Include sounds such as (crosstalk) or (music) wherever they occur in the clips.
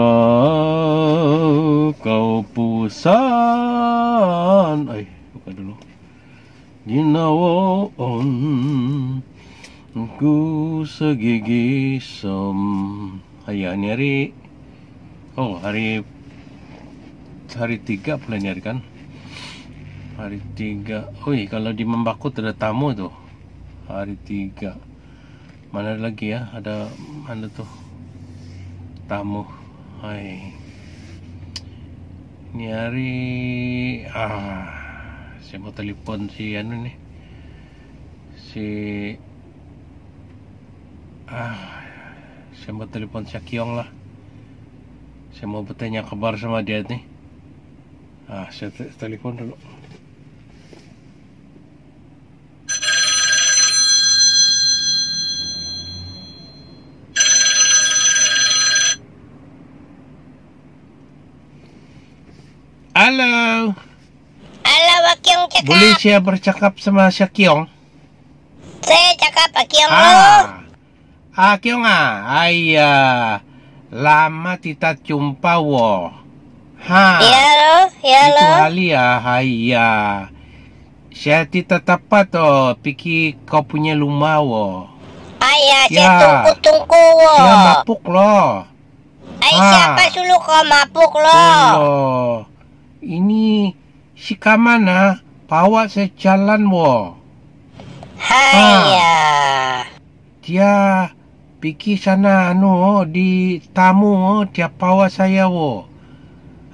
Engkau kau pusan Eh, buka dulu Dinawaon Ku segigi sem Ayah ni hari Oh, hari Hari tiga pula ni hari kan Hari tiga Oi, kalau di Membakut ada tamu tu Hari tiga Mana lagi ya, ada Mana tu Tamu Hai Ini hari ah, Saya mau telepon si Anu nih Si ah, Saya mau telepon si Kiong lah Saya mau bertanya kabar sama dia nih ah, Saya te telepon dulu Halo. Halo, Pak Kiong cakap. Boleh saya bercakap sama si Kiong? Saya cakap Pak Kiong. Ah. Ah, Kiong ah. Ayah. lama kita jumpa wo. Ha. Ya lo, ya lo. Itu hali ya, haya. Saya tidak dapat oh, pikir kau punya rumah wo. Ayah, ya. saya tunggu-tunggu wo. Saya mabuk loh. Ay, siapa suluk kau mabuk loh? Oh, ini si kamana bawa sejalan wo. Haya. Ah. Ha. Dia pergi sana anu di tamu oh, dia bawa saya wo.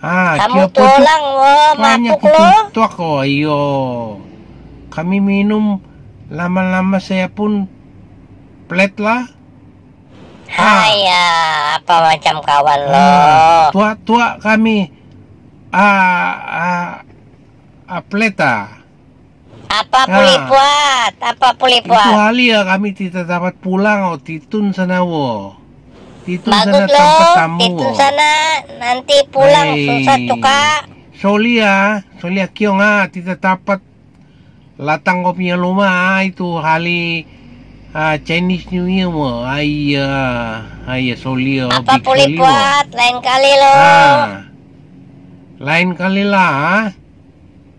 Ah, dia pulang wo, banyak tuak wo, iyo. Kami minum lama-lama saya pun plet lah. Haya, ah. ya, apa macam kawan lo? Ah, tua-tua kami a, a, a pleta. Apa pulih ah. buat? Apa pulih buat? kali ya kami tidak dapat pulang oh titun sana wo. Titun Bagus sana loh, tamu titun wo. sana nanti pulang hey. susah cuka. ya, ya kiong ah tidak dapat latang kopinya luma ah, itu hali ah, Chinese New Year mo. Ayah, ayah soli ya. Apa pulih buat? Lain kali loh. Ah. Lain kali lah.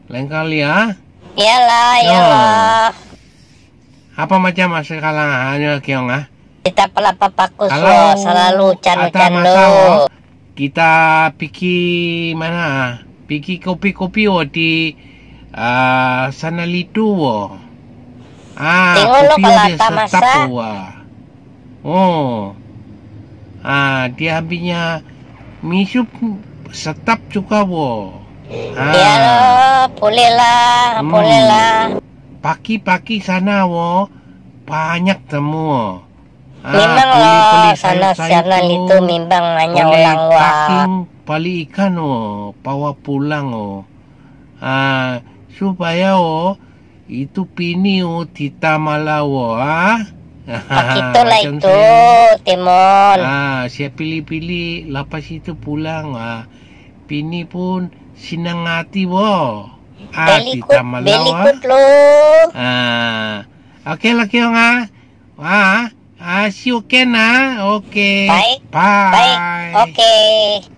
Lain kali ya. Iyalah, iyalah. Apa macam masih hanya kiong ah? Kita pelapa pakus lo, selalu cari-cari Kita pikir mana? Pikir kopi-kopi wo di uh, sana litu wo. Ah, Tengok kopi lo dia setap wo. Oh. Ah, dia habisnya misup setap juga wo, Ha. Ya boleh lah, hmm. boleh lah. Paki-paki sana wo banyak temu. Ha, memang ah, lah, sana sana itu memang hanya orang wa. Paking pali ikan wo bawa pulang wo. Ah, ha, supaya wo itu pini wo tita wo ah. Kita (laughs) lah itu, Timon. Ah, saya pilih-pilih lapas itu pulang. Ah, pini pun sinang hati wo. Ah, belikut, belikut lo. Ah, ah oke lah Kiong ah. Ah, ah, si oke na. Oke. Bye. Bye. Bye. Oke.